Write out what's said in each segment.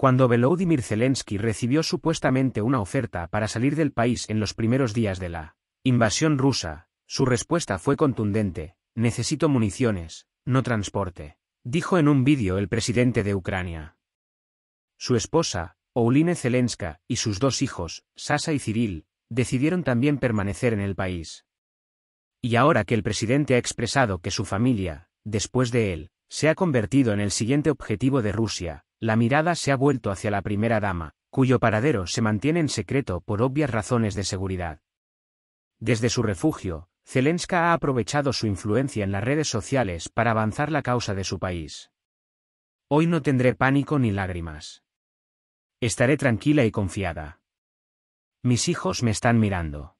Cuando Volodymyr Zelensky recibió supuestamente una oferta para salir del país en los primeros días de la invasión rusa, su respuesta fue contundente, necesito municiones, no transporte, dijo en un vídeo el presidente de Ucrania. Su esposa, Ouline Zelenska, y sus dos hijos, Sasa y Cyril, decidieron también permanecer en el país. Y ahora que el presidente ha expresado que su familia, después de él, se ha convertido en el siguiente objetivo de Rusia, la mirada se ha vuelto hacia la primera dama, cuyo paradero se mantiene en secreto por obvias razones de seguridad. Desde su refugio, Zelenska ha aprovechado su influencia en las redes sociales para avanzar la causa de su país. Hoy no tendré pánico ni lágrimas. Estaré tranquila y confiada. Mis hijos me están mirando.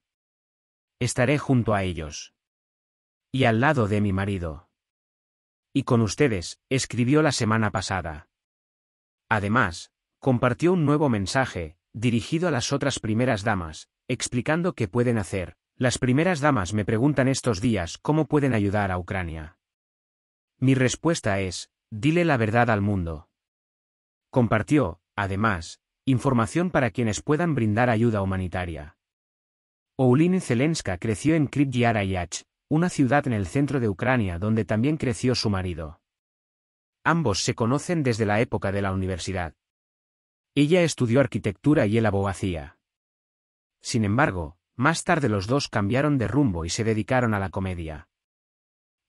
Estaré junto a ellos. Y al lado de mi marido. Y con ustedes, escribió la semana pasada. Además, compartió un nuevo mensaje, dirigido a las otras primeras damas, explicando qué pueden hacer. Las primeras damas me preguntan estos días cómo pueden ayudar a Ucrania. Mi respuesta es, dile la verdad al mundo. Compartió, además, información para quienes puedan brindar ayuda humanitaria. Oulin Zelenska creció en Kryvyi una ciudad en el centro de Ucrania donde también creció su marido. Ambos se conocen desde la época de la universidad. Ella estudió arquitectura y él abogacía. Sin embargo, más tarde los dos cambiaron de rumbo y se dedicaron a la comedia.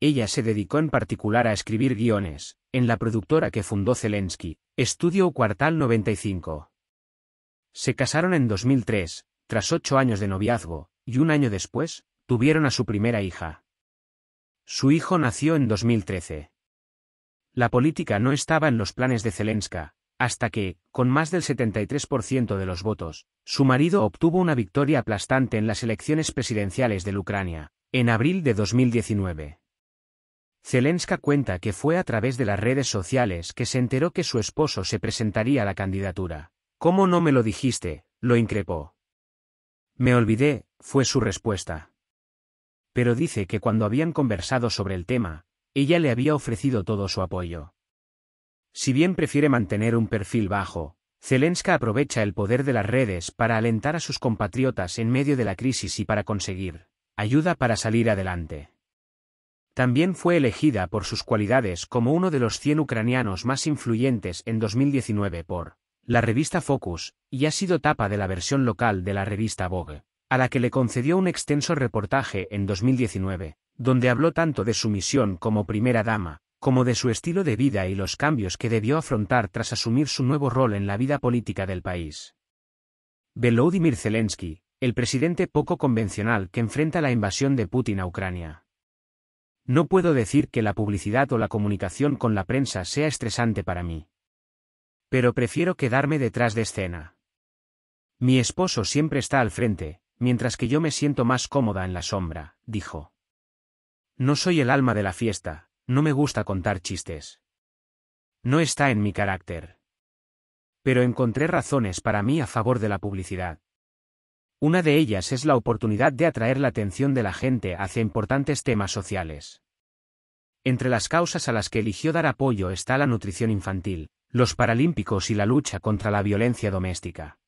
Ella se dedicó en particular a escribir guiones, en la productora que fundó Zelensky, Estudio Cuartal 95. Se casaron en 2003, tras ocho años de noviazgo, y un año después, tuvieron a su primera hija. Su hijo nació en 2013. La política no estaba en los planes de Zelenska, hasta que, con más del 73% de los votos, su marido obtuvo una victoria aplastante en las elecciones presidenciales de Ucrania, en abril de 2019. Zelenska cuenta que fue a través de las redes sociales que se enteró que su esposo se presentaría a la candidatura. ¿Cómo no me lo dijiste? lo increpó. Me olvidé, fue su respuesta. Pero dice que cuando habían conversado sobre el tema, ella le había ofrecido todo su apoyo. Si bien prefiere mantener un perfil bajo, Zelenska aprovecha el poder de las redes para alentar a sus compatriotas en medio de la crisis y para conseguir ayuda para salir adelante. También fue elegida por sus cualidades como uno de los 100 ucranianos más influyentes en 2019 por la revista Focus y ha sido tapa de la versión local de la revista Vogue a la que le concedió un extenso reportaje en 2019, donde habló tanto de su misión como primera dama, como de su estilo de vida y los cambios que debió afrontar tras asumir su nuevo rol en la vida política del país. Volodymyr Zelensky, el presidente poco convencional que enfrenta la invasión de Putin a Ucrania. No puedo decir que la publicidad o la comunicación con la prensa sea estresante para mí. Pero prefiero quedarme detrás de escena. Mi esposo siempre está al frente, mientras que yo me siento más cómoda en la sombra, dijo. No soy el alma de la fiesta, no me gusta contar chistes. No está en mi carácter. Pero encontré razones para mí a favor de la publicidad. Una de ellas es la oportunidad de atraer la atención de la gente hacia importantes temas sociales. Entre las causas a las que eligió dar apoyo está la nutrición infantil, los paralímpicos y la lucha contra la violencia doméstica.